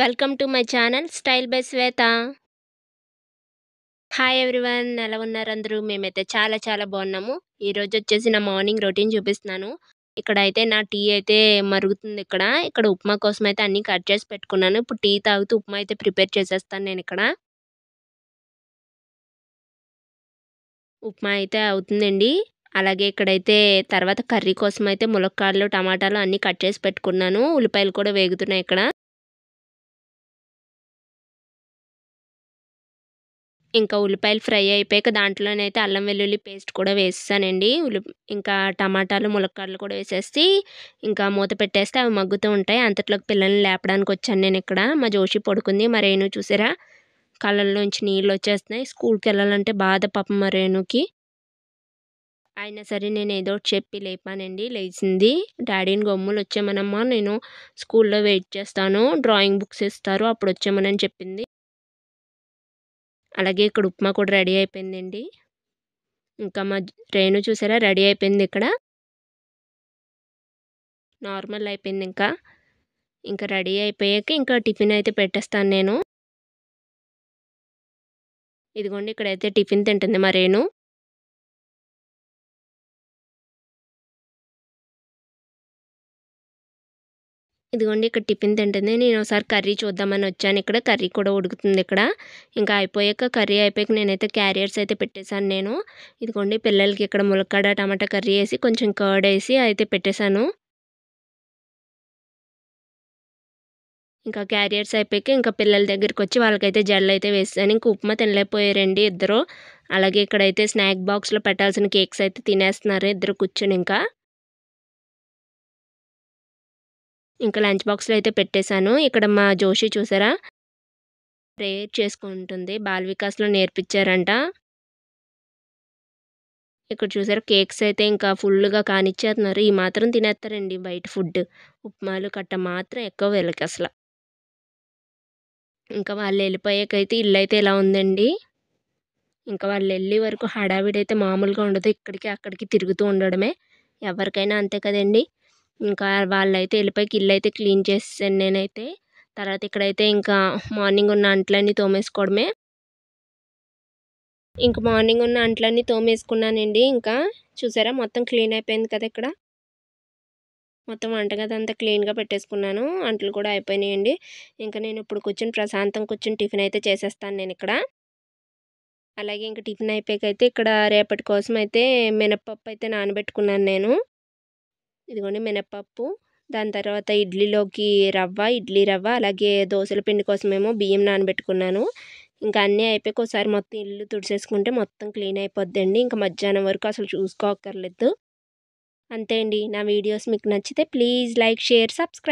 welcome to my channel style by Shweta hi everyone ఎలా ఉన్నారు అందరూ మేమైతే చాలా చాలా బాగున్నాము ఈరోజు వచ్చేసి నా మార్నింగ్ రొటీన్ చూపిస్తున్నాను ఇక్కడ అయితే నా టీ అయితే మరుగుతుంది ఇక్కడ ఇక్కడ ఉప్మా కోసం అయితే అన్నీ కట్ చేసి పెట్టుకున్నాను ఇప్పుడు టీ తాగుతూ ఉప్మా అయితే ప్రిపేర్ చేసేస్తాను నేను ఇక్కడ ఉప్మా అయితే అవుతుందండి అలాగే ఇక్కడైతే తర్వాత కర్రీ కోసం అయితే ములక్కాడలు టమాటాలు అన్నీ కట్ చేసి పెట్టుకున్నాను ఉల్లిపాయలు కూడా వేగుతున్నాయి ఇక్కడ ఇంకా ఉల్లిపాయలు ఫ్రై అయిపోయాక దాంట్లోనైతే అల్లం వెల్లుల్లి పేస్ట్ కూడా వేస్తానండి ఉల్లి ఇంకా టమాటాలు ములక్కాడలు కూడా వేసేసి ఇంకా మూత పెట్టేస్తే అవి మగ్గుతూ ఉంటాయి అంతట్లోకి పిల్లల్ని లేపడానికి వచ్చాను నేను ఇక్కడ మా జోషి పడుకుంది మరేను చూసారా కళ్ళల్లోంచి నీళ్ళు వచ్చేస్తున్నాయి స్కూల్కి వెళ్ళాలంటే బాధ పాపం మరేనుకి అయినా సరే నేను ఏదో చెప్పి లేపానండి లేచింది డాడీని గమ్ములు వచ్చామనమ్మా నేను స్కూల్లో వెయిట్ చేస్తాను డ్రాయింగ్ బుక్స్ ఇస్తారు అప్పుడు వచ్చామనని చెప్పింది అలాగే ఇక్కడ ఉప్మా కూడా రెడీ అయిపోయిందండి ఇంకా మా రేణు చూసారా రెడీ అయిపోయింది ఇక్కడ నార్మల్ అయిపోయింది ఇంకా ఇంకా రెడీ అయిపోయాక ఇంకా టిఫిన్ అయితే పెట్టేస్తాను నేను ఇదిగోండి ఇక్కడైతే టిఫిన్ తింటుంది మా రేణు ఇదిగోండి ఇక్కడ టిఫిన్ తింటుంది నేను ఒకసారి కర్రీ చూద్దామని వచ్చాను ఇక్కడ కర్రీ కూడా ఉడుకుతుంది ఇక్కడ ఇంకా అయిపోయాక కర్రీ అయిపోయాక నేనైతే క్యారియర్స్ అయితే పెట్టేశాను నేను ఇదిగోండి పిల్లలకి ఇక్కడ ములక్కడ టమాటా కర్రీ వేసి కొంచెం కర్డ్ వేసి అయితే పెట్టేశాను ఇంకా క్యారియర్స్ అయిపోయాక ఇంకా పిల్లల దగ్గరికి వచ్చి వాళ్ళకైతే జల్లు అయితే వేస్తాను ఇంకా ఉప్మా తినలేకపోయారండి ఇద్దరు అలాగే ఇక్కడైతే స్నాక్ బాక్స్లో పెట్టాల్సిన కేక్స్ అయితే తినేస్తున్నారు ఇద్దరు కూర్చొని ఇంకా ఇంకా లంచ్ బాక్స్లో అయితే పెట్టేశాను ఇక్కడ మా జోషి చూసారా ప్రేయర్ చేసుకుంటుంది బాల్ వికాస్లో నేర్పించారంట ఇక్కడ చూసారు కేక్స్ అయితే ఇంకా ఫుల్గా కానిచ్చేస్తున్నారు ఈ మాత్రం తినేస్తారండి బయట ఫుడ్ ఉప్మాలు కట్ట మాత్రం ఎక్కువ వీళ్ళకి అసలు ఇంకా వాళ్ళు వెళ్ళిపోయాకైతే ఇల్లు అయితే ఇలా ఉందండి ఇంకా వాళ్ళు వెళ్ళే వరకు హడావిడి అయితే మామూలుగా ఉండదు ఇక్కడికి అక్కడికి తిరుగుతూ ఉండడమే ఎవరికైనా అంతే కదండి ఇంకా వాళ్ళైతే వెళ్ళిపోయాక ఇల్లు అయితే క్లీన్ చేసేసాను నేనైతే తర్వాత ఇక్కడైతే ఇంకా మార్నింగ్ ఉన్న అంట్లన్నీ తోమేసుకోవడమే ఇంక మార్నింగ్ ఉన్న అంట్లన్నీ తోమేసుకున్నానండి ఇంకా చూసారా మొత్తం క్లీన్ అయిపోయింది కదా ఇక్కడ మొత్తం వంటగది అంతా క్లీన్గా పెట్టేసుకున్నాను అంటలు కూడా అయిపోయినాయండి ఇంకా నేను ఇప్పుడు కూర్చొని ప్రశాంతం కూర్చొని టిఫిన్ అయితే చేసేస్తాను నేను ఇక్కడ అలాగే ఇంకా టిఫిన్ అయిపోయాక అయితే ఇక్కడ రేపటి కోసం అయితే మినప్పప్పు అయితే నానబెట్టుకున్నాను నేను ఇదిగోండి మినప్పప్పు దాని తర్వాత ఇడ్లీలోకి రవ్వ ఇడ్లీ రవ్వ అలాగే దోశల పిండి కోసమేమో బియ్యం నానబెట్టుకున్నాను ఇంకా అన్నీ అయిపోయి ఒకసారి మొత్తం ఇల్లు తుడిచేసుకుంటే మొత్తం క్లీన్ అయిపోద్దండి ఇంకా మధ్యాహ్నం వరకు అసలు చూసుకోకర్లేదు అంతే అండి నా వీడియోస్ మీకు నచ్చితే ప్లీజ్ లైక్ షేర్ సబ్స్క్రైబ్